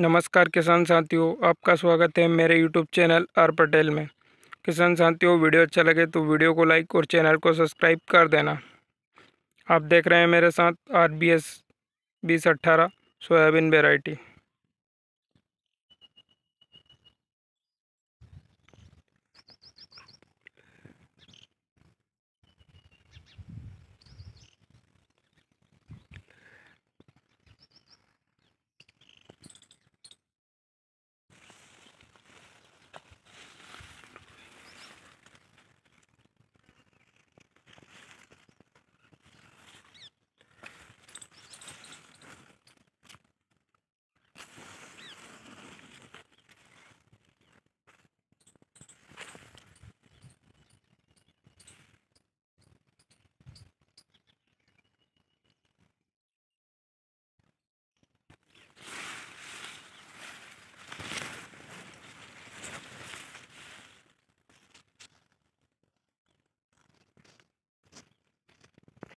नमस्कार किसान साथियों आपका स्वागत है मेरे यूट्यूब चैनल आर पटेल में किसान साथियों वीडियो अच्छा लगे तो वीडियो को लाइक और चैनल को सब्सक्राइब कर देना आप देख रहे हैं मेरे साथ आर बी एस बीस अट्ठारह सोयाबीन वेराइटी